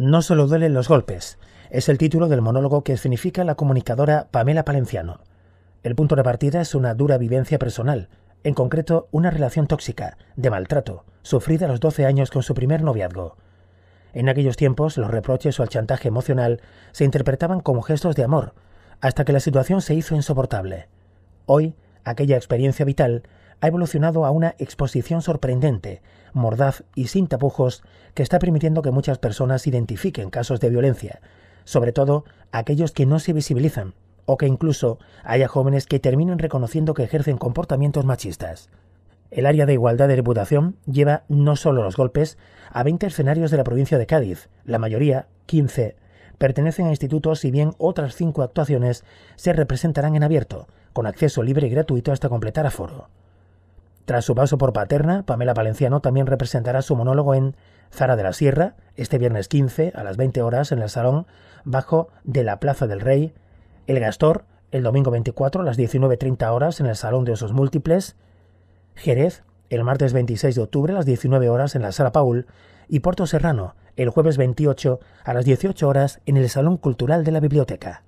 No solo duelen los golpes, es el título del monólogo que significa la comunicadora Pamela Palenciano. El punto de partida es una dura vivencia personal, en concreto una relación tóxica, de maltrato, sufrida a los 12 años con su primer noviazgo. En aquellos tiempos los reproches o el chantaje emocional se interpretaban como gestos de amor, hasta que la situación se hizo insoportable. Hoy, aquella experiencia vital ha evolucionado a una exposición sorprendente, mordaz y sin tapujos que está permitiendo que muchas personas identifiquen casos de violencia, sobre todo aquellos que no se visibilizan, o que incluso haya jóvenes que terminen reconociendo que ejercen comportamientos machistas. El área de igualdad de reputación lleva no solo los golpes a 20 escenarios de la provincia de Cádiz, la mayoría, 15, pertenecen a institutos y bien otras cinco actuaciones se representarán en abierto, con acceso libre y gratuito hasta completar aforo. Tras su paso por Paterna, Pamela Valenciano también representará su monólogo en Zara de la Sierra, este viernes 15 a las 20 horas en el Salón Bajo de la Plaza del Rey, El Gastor, el domingo 24 a las 19.30 horas en el Salón de Osos Múltiples, Jerez, el martes 26 de octubre a las 19 horas en la Sala Paul y Puerto Serrano, el jueves 28 a las 18 horas en el Salón Cultural de la Biblioteca.